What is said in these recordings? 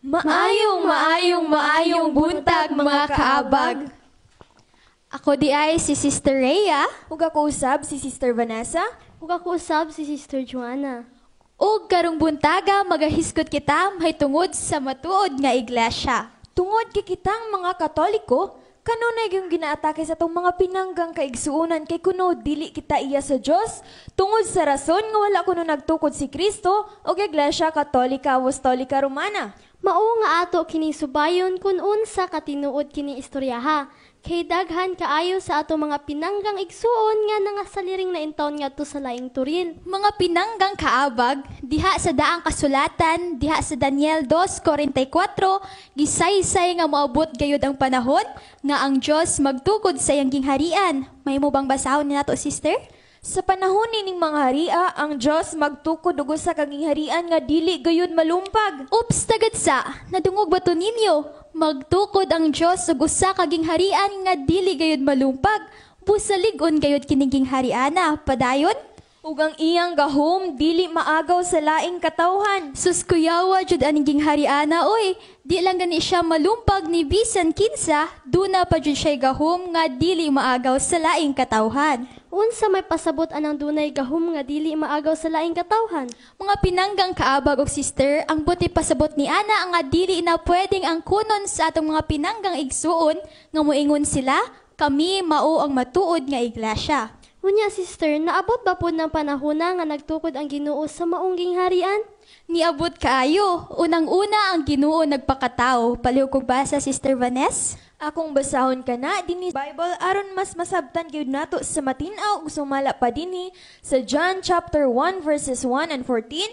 Maayong, maayong, maayong buntag, mga kaabag. Ako di ay si Sister Rhea. Huwag ako usab si Sister Vanessa. Huwag ako usab si Sister Joanna. Ug karong buntaga, magahiskot kita may tungod sa matuod nga iglesia. Tungod kay kitang mga katoliko, kanunay yung ginaatake sa tong mga pinanggang kaigsuunan kay kuno dili kita iya sa Dios tungod sa rason nga wala kuno nagtukod si Kristo o iglesia katolika apostolika romana Mao nga ato kini subayon kun unsa ka tinuod kini istorya ha. kay daghan kaayo sa ato mga pinanggang igsuon nga nangasaliring na intawon to sa laing turil. Mga pinanggang kaabag diha sa daang kasulatan diha sa Daniel 2:44 gisaysay nga moabot gayud ang panahon nga ang Dios magtukod sa iyang gingharian. May mo bang basahon ni nato sister? Sa panahon nining mga haria, ang Diyos magtukod dugo sa kaging nga dili gayud malumpag. Oops, tagadsa, nadungog ba to ninyo? Magtukod ang Diyos ugo sa kaging harian nga dili gayud malumpag. Busaligon gayud kiniging hariana, padayon? Ugang iyang gahom, dili maagaw sa laing katawhan. kuyawa, jud aniging hariana, oy, di lang gani siya malumpag ni bisan kinsa, duna pa jud siya'y gahom nga dili maagaw sa laing katawhan. Unsa may pasabot anang dunay gahom nga dili maagaw sa laing katawhan? Mga pinanggang kaabag og sister, ang buti pasabot ni ana nga dili na pwedeng ang kunon sa atong mga pinanggang igsuon nga moingon sila, kami mao ang matuod nga iglesia. Unya, sister, naabot ba po ng panahon nga nagtukod ang ginoo sa maungging harian? Niabot kaayo. Unang-una ang ginoo nagpakatao. Paliw kog basa, Sister Vanessa? Akong basahon ka na, dini Bible, aron mas masabtan gyud nato sa matinaw ug sumala pa dinhi sa John chapter 1 verses 1 and 14.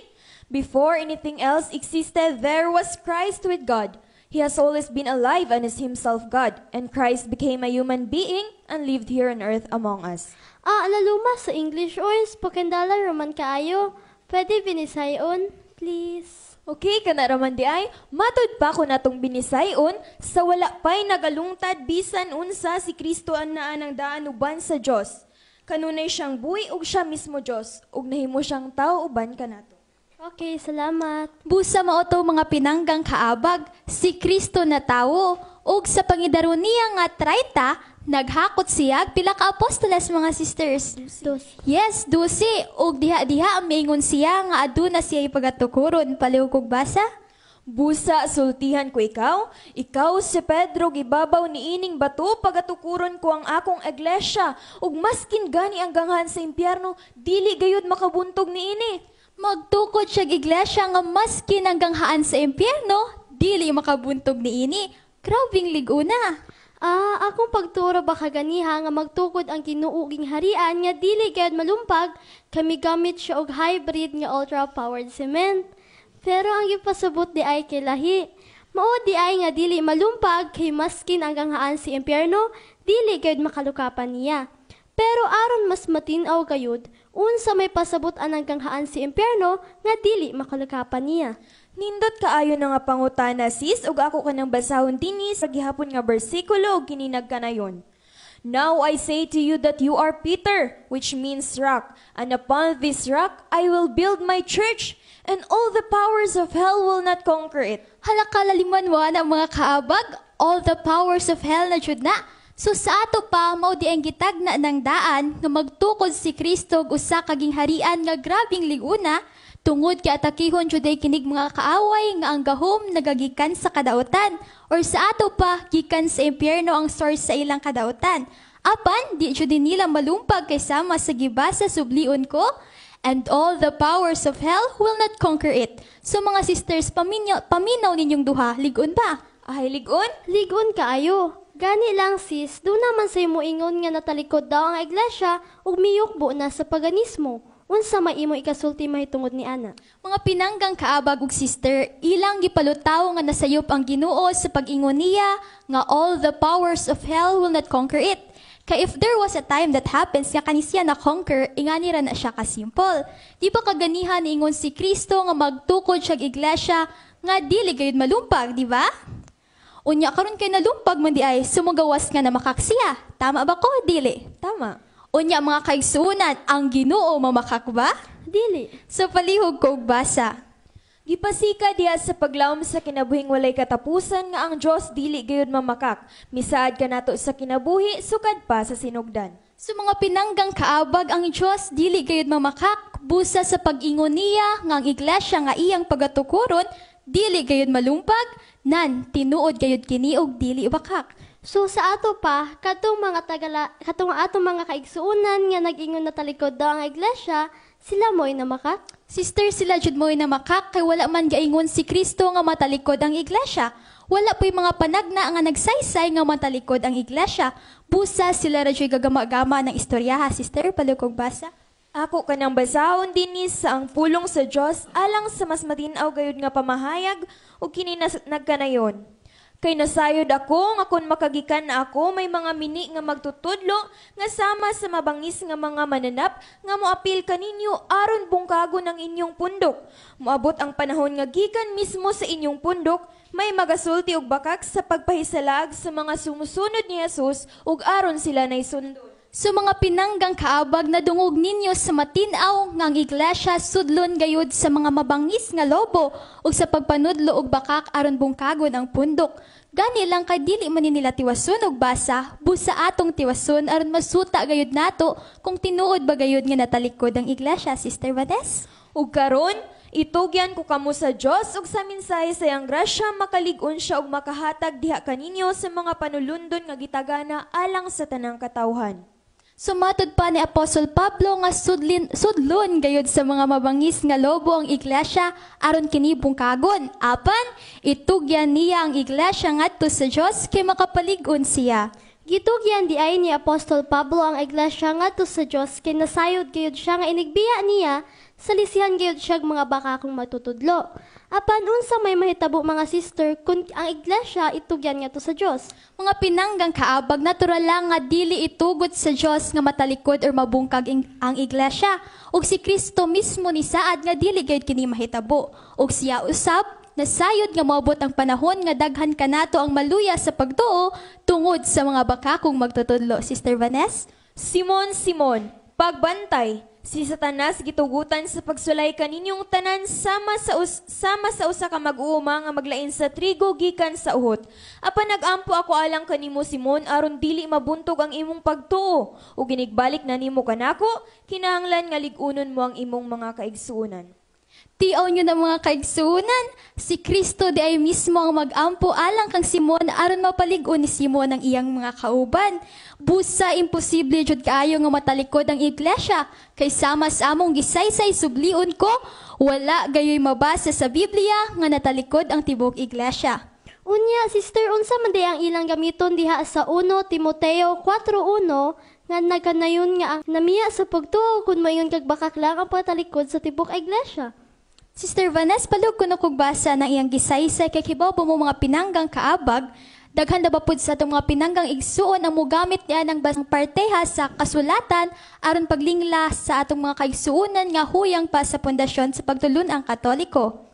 Before anything else existed, there was Christ with God. He has always been alive and is himself God, and Christ became a human being and lived here on earth among us. Ah, alaluma sa English oy, spoken dala Roman kaayo. Pwede binisayon, please. Okay, kana raman di ay, matod pa ko natong binisayon sa wala pa'y nagalungtad bisan unsa si Kristo ang naanang daan uban sa Dios. Kanunay siyang buhi ug siya mismo Dios ug nahimo siyang tao uban kanato. Okay, salamat. Busa mao to mga pinanggang kaabag si Kristo na tawo ug sa pangidaro niya nga traita, naghakot siyag pila ka apostoles mga sisters. Dusi. Yes, dusi ug diha-diha maingon siya nga aduna siya ipagatukuron paliw kog basa. Busa sultihan ko ikaw, ikaw si Pedro gibabaw ni ining bato pagatukuron ko ang akong iglesia ug maskin gani ang ganghan sa impyerno dili gayud makabuntog ni ini. Magtukod siya iglesia nga maski hanggang haan sa impyerno, dili makabuntog ni ini. Grabing liguna. Ah, akong pagturo ba kaganiha nga magtukod ang kinuuging harian nga dili gayud malumpag, kami gamit siya og hybrid nga ultra-powered cement. Pero ang ipasabot di ay kay lahi. Mao di ay nga dili malumpag kay maskin ang ganghaan si impyerno, dili gayud makalukapan niya. Pero aron mas matinaw gayud, unsa may pasabot-an hanggang haan si impyerno nga dili makalukapan niya. Nindot kaayo na nga pangutana sis ug ako kanang basahon dinhi sa gihapon nga bersikulo ug kininag kanayon. Now I say to you that you are Peter, which means rock, and upon this rock I will build my church, and all the powers of hell will not conquer it. Hala kalalimanwa na mga kaabag, all the powers of hell na jud na So sa ato pa, mao di ang gitag na ng daan nga magtukod si Kristo usa ka gingharian nga grabing liguna tungod kay atakihon juday kinig mga kaaway nga ang gahom nagagikan sa kadaotan or sa ato pa gikan sa impyerno ang source sa ilang kadaotan. Apan di jud nila malumpag kay sama sa gibasa sublion ko and all the powers of hell will not conquer it. So mga sisters, paminaw, paminaw ninyong duha, ligon ba? Ay, ligon? Ligon kaayo. Gani lang sis, do naman say mo ingon nga natalikod daw ang iglesia ug miyukbo na sa paganismo. Unsa may imo ikasulti mahitungod ni ana? Mga pinanggang kaabag ug sister, ilang gipalutaw nga nasayop ang Ginoo sa pag-ingon niya nga all the powers of hell will not conquer it. Kay if there was a time that happens nga kanisya na conquer, ingani ra na siya ka simple. Di ba kaganihan ingon si Kristo nga magtukod siya iglesia nga dili gayud malumpag, di ba? Unya karon kay nalumpag man di ay sumugawas nga na makaksiya. Tama ba ko? Dili. Tama. Unya mga kaigsunan, ang Ginoo mamakakba? Dili. Sa so, palihog ko basa. Gipasika diya sa paglaom sa kinabuhing walay katapusan nga ang Dios dili gayud mamakak. Misaad ka nato sa kinabuhi sukad pa sa sinugdan. Sa so, mga pinanggang kaabag ang Dios dili gayud mamakak busa sa pag-ingon niya nga ang iglesia nga iyang pagatukuron dili gayud malumpag, nan tinuod gayud kini og dili bakak. So sa ato pa, katong mga tagala, katong ato mga kaigsuunan nga nag-ingon na talikod daw ang iglesia, sila mo'y namakak? Sister, sila jud mo'y namakak kay wala man gaingon si Kristo nga matalikod ang iglesia. Wala po'y mga panagna nga nagsaysay nga matalikod ang iglesia. Busa sila ra gagama-gama ng istoryaha, sister, palukog basa. Ako kanang basahon dinis sa ang pulong sa Dios alang sa mas matinaw gayud nga pamahayag ug kini nagkanayon. Kay nasayod ako nga kon makagikan na ako may mga mini nga magtutudlo nga sama sa mabangis nga mga mananap nga moapil kaninyo aron bungkago ng inyong pundok. Moabot ang panahon nga gikan mismo sa inyong pundok may magasulti og bakak sa pagpahisalag sa mga sumusunod ni Jesus ug aron sila nay sundo. So mga pinanggang kaabag na dungog ninyo sa matinaw ngang iglesia sudlon gayud sa mga mabangis nga lobo ug sa pagpanudlo og bakak aron bungkagon ang pundok. Gani lang kay dili man nila tiwason og basa, busa atong tiwason aron masuta gayud nato kung tinuod ba gayud nga natalikod ang iglesia, Sister Vanes. Ug karon, Itugyan ko kamo sa Dios ug sa minsay sayang grasya makalig-on siya ug makahatag diha kaninyo sa mga panulundon nga gitagana alang sa tanang katawhan. Sumatod pa ni Apostol Pablo nga sudlin, sudlon gayod sa mga mabangis nga lobo ang iglesia aron kini bungkagon. Apan, itugyan niya ang iglesia ngadto sa Dios kay makapaligon siya. Gitugyan di ay ni Apostol Pablo ang iglesia ngadto sa Dios kay nasayod gayod siya nga inigbiya niya Salisihan gayud siya mga baka kung matutudlo. Apan unsa may mahitabo mga sister kung ang iglesia itugyan nga to sa Dios. Mga pinanggang kaabag natural lang nga dili itugot sa Dios nga matalikod or mabungkag ang iglesia ug si Kristo mismo ni saad nga dili gayud kini mahitabo ug siya usab nasayod nga moabot ang panahon nga daghan ka nato ang maluya sa pagtuo tungod sa mga baka kung magtutudlo. Sister Vanessa? Simon, Simon, pagbantay, Si Satanas gitugutan sa pagsulay kaninyong tanan sama sa us sama sa usa ka mag-uuma nga maglain sa trigo gikan sa uhot. Apan nagampo ako alang kanimo Simon aron dili mabuntog ang imong pagtuo ug ginigbalik na nimo kanako kinahanglan nga ligunon mo ang imong mga kaigsuonan. Tiaw nyo na mga kaigsunan, si Kristo di ay mismo ang magampo alang kang Simon aron mapaligon ni Simon ang iyang mga kauban. Busa imposible jud kaayo nga matalikod ang iglesia kay sama sa among gisaysay sublion ko wala gayoy mabasa sa Biblia nga natalikod ang tibok iglesia. Unya, sister, unsa man ang ilang gamiton diha sa 1 Timoteo 4.1 nga nagkanayon nga ang namiya sa pagtuo kun mayon kag bakaklang ang patalikod sa tibok iglesia. Sister Vanessa palug kuno kog basa ng iyang gisaysay kay kibaw mo mga pinanggang kaabag daghan na bapod sa itong mga pinanggang igsuon ang mugamit niya ng basang parteha sa kasulatan aron paglingla sa atong mga kaigsuonan nga huyang pa sa pundasyon sa pagtulun ang katoliko.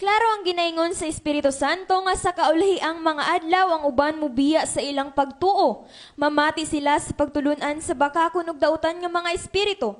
Klaro ang ginaingon sa Espiritu Santo nga sa kaulahi ang mga adlaw ang uban mubiya sa ilang pagtuo. Mamati sila sa pagtulunan sa baka kunog dautan ng mga espiritu.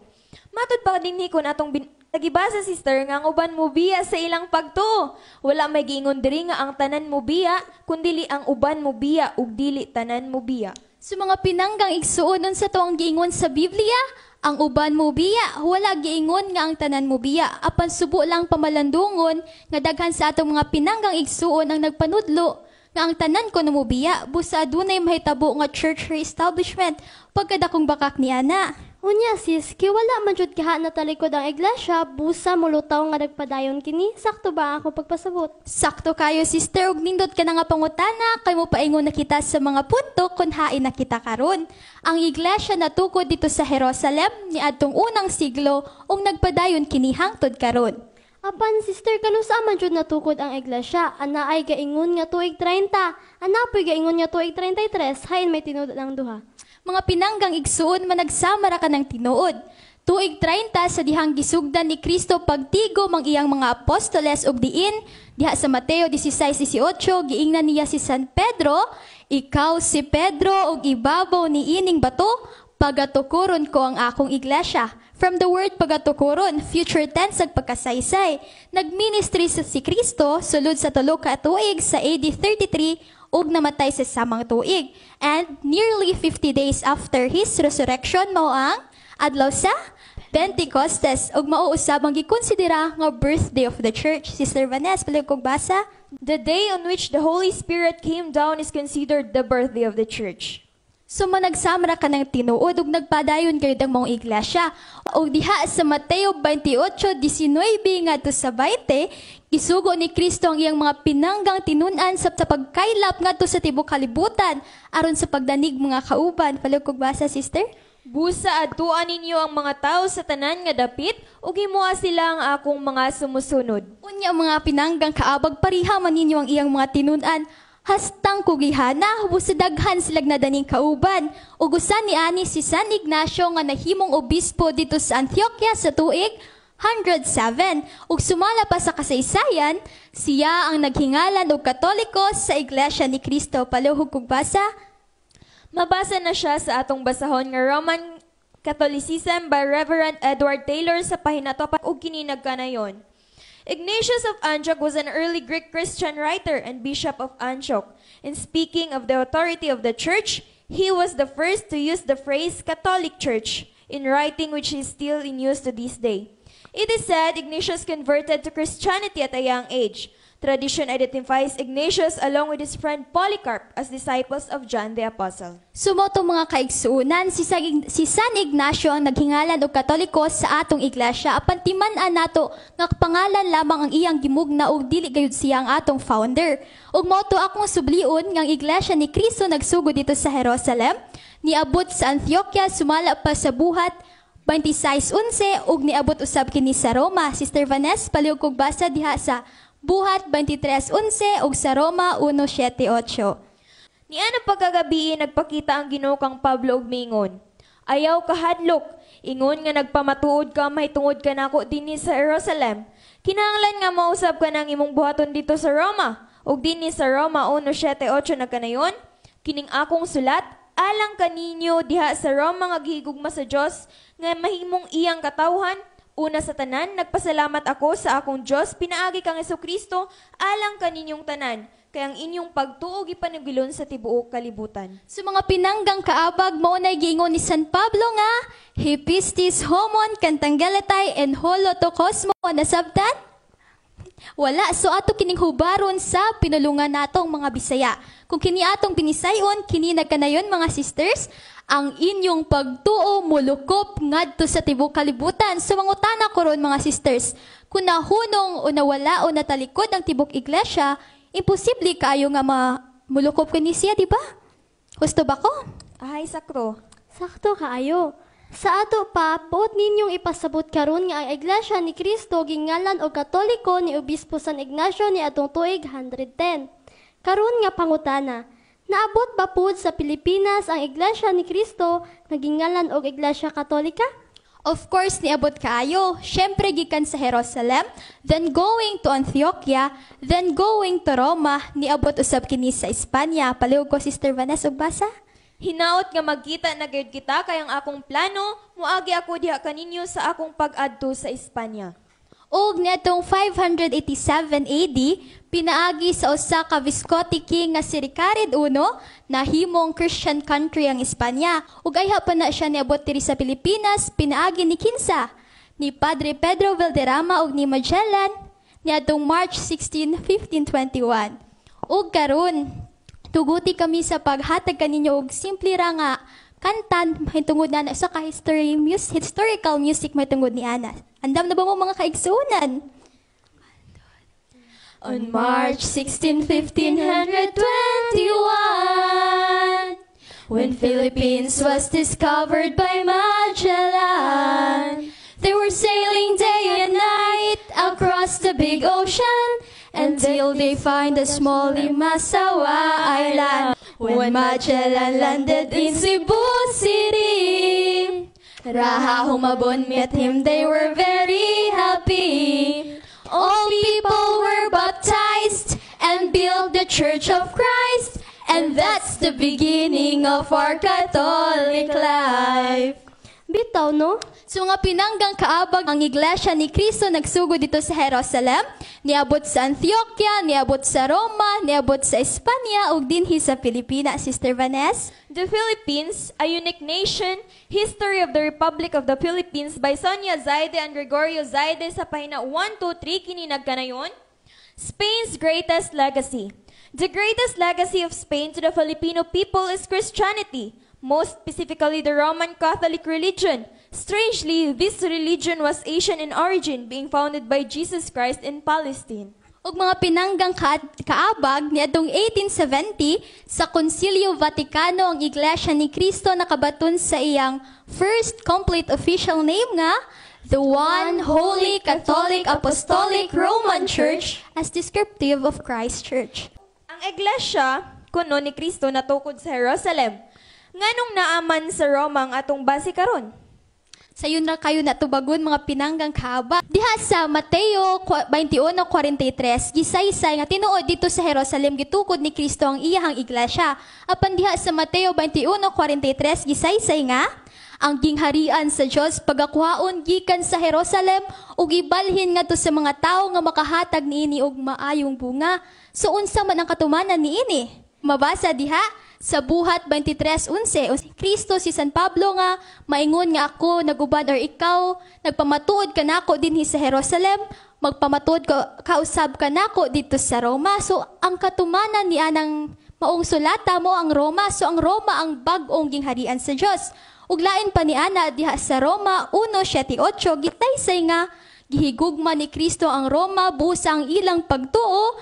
Matod pa din ni kun atong bin Nagiba sa sister nga ang uban mo biya sa ilang pagto. Wala may giingon diri nga ang tanan mo biya, kundili ang uban mo biya ug dili tanan mo biya. Sa mga pinanggang igsuon sa tuang ang giingon sa Biblia, ang uban mo biya, wala giingon nga ang tanan mo biya. Apan subo lang pamalandungon nga daghan sa atong mga pinanggang igsuon ang nagpanudlo nga ang tanan ko na mo biya, busa dunay mahitabo nga church reestablishment pagkadakong bakak ni ana. Unya sis, wala man jud kaha na talikod ang iglesia, busa mulutaw nga nagpadayon kini, sakto ba ako pagpasabot? Sakto kayo sister, ug nindot ka na nga pangutana, kay mo paingon na kita sa mga punto kun hain nakita karon. Ang iglesia natukod dito sa Jerusalem ni adtong unang siglo ug nagpadayon kini hangtod karon. Apan sister kanu sa man jud natukod ang iglesia, ana ay gaingon nga tuig 30. Ana poy gaingon nga tuig 33, hain may tinuod ang duha. Mga pinanggang igsuon managsama ra ka ng tinuod. Tuig 30 sa dihang gisugdan ni Kristo pagtigo mang iyang mga apostoles ug diin diha sa Mateo 16:18 giingnan niya si San Pedro, ikaw si Pedro ug ibabaw ni ining bato pagatukuron ko ang akong iglesia From the word pagatukuron, future tense at pagkasaysay, nagministry sa si Kristo sulod sa tulo ka tuig sa AD 33 ug namatay sa samang tuig. And nearly 50 days after his resurrection mao ang adlaw sa Pentecostes ug mao usab ang gikonsidera nga birthday of the church. Sister Vanessa, palig kog basa. The day on which the Holy Spirit came down is considered the birthday of the church. So managsamra ka ng tinuod ug nagpadayon kayo ng mong iglesia. O diha sa Mateo 28:19 ngadto sa 20, gisugo ni Kristo ang iyang mga pinanggang tinunan sa, sa pagkaylap ngadto sa tibok kalibutan aron sa pagdanig mga kauban. Palugkog basa sister? Busa atuan ninyo ang mga tao sa tanan nga dapit ug himuha sila ang akong mga sumusunod. Unya mga pinanggang kaabag pariha man ninyo ang iyang mga tinunan hastang kugihana ubos sa daghan silag na daning kauban ugusan ni ani si San Ignacio nga nahimong obispo dito sa Antioquia sa tuig 107 ug sumala pa sa kasaysayan siya ang naghingalan og katoliko sa iglesia ni Cristo paluhog kog basa Mabasa na siya sa atong basahon nga Roman Catholicism by Reverend Edward Taylor sa pahinatopag ug kininag kanayon. Ignatius of Antioch was an early Greek Christian writer and bishop of Antioch. In speaking of the authority of the church, he was the first to use the phrase Catholic Church in writing which is still in use to this day. It is said Ignatius converted to Christianity at a young age. Tradition identifies Ignatius along with his friend Polycarp as disciples of John the Apostle. Sumoto mga kaigsuunan, si, San Ignacio ang naghingalan og katoliko sa atong iglesia apan timan-an nato nga pangalan lamang ang iyang gimugna og dili gayud siya ang atong founder. Ug moto akong sublion nga ang iglesia ni Kristo nagsugod dito sa Jerusalem, niabot sa Antioquia sumala pa sa buhat 26 26:11 ug niabot usab kini sa Roma. Sister Vanessa, paliog kog basa diha sa Buhat 23.11 ug sa Roma 1.7.8. Niana pagkagabi nagpakita ang Ginoo kang Pablo og mingon. Ayaw ka hadlok, ingon nga nagpamatuod ka mahitungod ka nako dinhi sa Jerusalem. Kinahanglan nga mausab ka nang imong buhaton dito sa Roma ug dinhi sa Roma 1.7.8 na kanayon. Kining akong sulat alang kaninyo diha sa Roma nga gihigugma sa Dios nga mahimong iyang katawhan Una sa tanan, nagpasalamat ako sa akong Diyos, pinaagi kang Heso Kristo, alang kaninyong tanan, kay ang inyong pagtuog ipanagilon sa tibuok kalibutan. Sa mga pinanggang kaabag, mao na gingon ni San Pablo nga, Hepistis homon kantang galatay en holo to kosmo na sabtan? Wala so ato kining hubaron sa pinulungan natong mga Bisaya. Kung kini atong binisayon, kini nagkanayon mga sisters, ang inyong pagtuo mulukop ngadto sa tibuok kalibutan. So mangutana ko ron mga sisters, kung nahunong o nawala o natalikod ang tibuok iglesia, imposible kayo nga ma mulukop kini siya, di ba? Gusto ba ko? Ay, sakro. Sakto kaayo. Sa ato pa, puot ninyong ipasabot karon nga ang Iglesia ni Kristo gingalan og Katoliko ni Obispo San Ignacio ni atong tuig 110. Karon nga pangutana, naabot ba pud sa Pilipinas ang Iglesia ni Kristo nga gingalan og Iglesia Katolika? Of course, niabot kaayo. Syempre gikan sa Jerusalem, then going to Antioquia, then going to Roma, niabot usab kini sa Espanya. Palihog ko Sister Vanessa og basa. Hinaot nga magkita na gayud kita kay ang akong plano muagi ako diha kaninyo sa akong pag-adto sa Espanya. Og netong 587 AD pinaagi sa usa ka Visconti king nga si Ricared I na himong Christian country ang Espanya ug ayha pa na siya niabot diri sa Pilipinas pinaagi ni Kinsa ni Padre Pedro Valderrama ug ni Magellan niadtong March 16, 1521. Ug karon Tuguti kami sa paghatag kaninyo og simple ra nga kantan mahitungod na sa ka history music, historical music mahitungod ni ana. Andam na ba mo mga kaigsuonan? On March 16, 1521, when Philippines was discovered by Magellan, they were sailing day and night across the big ocean till they find a small Limasawa Island. When Magellan landed in Cebu City, Raha Humabon met him, they were very happy. All people were baptized and built the Church of Christ, and that's the beginning of our Catholic life. Bitaw, no? So nga pinanggang kaabag ang iglesia ni Kristo nagsugo dito sa Jerusalem, niabot sa Antioquia, niabot sa Roma, niabot sa Espanya ug dinhi sa Pilipinas, Sister Vanessa. The Philippines, a unique nation, History of the Republic of the Philippines by Sonia Zaide and Gregorio Zaide sa pahina 123 kini nagkanayon. Spain's greatest legacy. The greatest legacy of Spain to the Filipino people is Christianity most specifically the Roman Catholic religion. Strangely, this religion was Asian in origin, being founded by Jesus Christ in Palestine. Og mga pinanggang ka kaabag adtong 1870 sa Concilio Vaticano ang Iglesia ni Cristo nakabaton sa iyang first complete official name nga the one holy Catholic Apostolic Roman Church as descriptive of Christ Church. Ang iglesia kuno ni Cristo natukod sa Jerusalem Nganong naaman sa Romang atong base karon? Sayon ra kayo natubagon mga pinanggang kaaba. Diha sa Mateo 21:43 gisaysay nga tinuod dito sa Jerusalem gitukod ni Kristo ang iyahang iglesia. Apan diha sa Mateo 21:43 gisaysay nga ang gingharian sa Dios pagakuhaon gikan sa Jerusalem ug gibalhin ngadto sa mga tawo nga makahatag niini og maayong bunga. So unsa man ang katumanan niini? Mabasa diha sa buhat 23:11 Kristo si San Pablo nga maingon nga ako naguban or ikaw nagpamatuod ka nako dinhi sa Jerusalem magpamatuod ka kausab ka nako dito sa Roma so ang katumanan ni anang maong sulata mo ang Roma so ang Roma ang bag-ong gingharian sa Dios ug lain pa ni ana diha sa Roma 1:78 gitaysay nga gihigugma ni Kristo ang Roma busang ilang pagtuo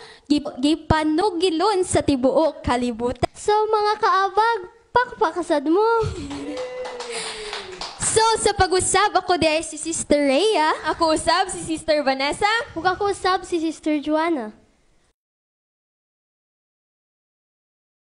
gipanugilon sa tibuok kalibutan. So mga kaabag, pakpakasad mo. So, sa pag-usab ako dahil si Sister Rhea. Ako usab si Sister Vanessa. Huwag ako usab si Sister Joanna.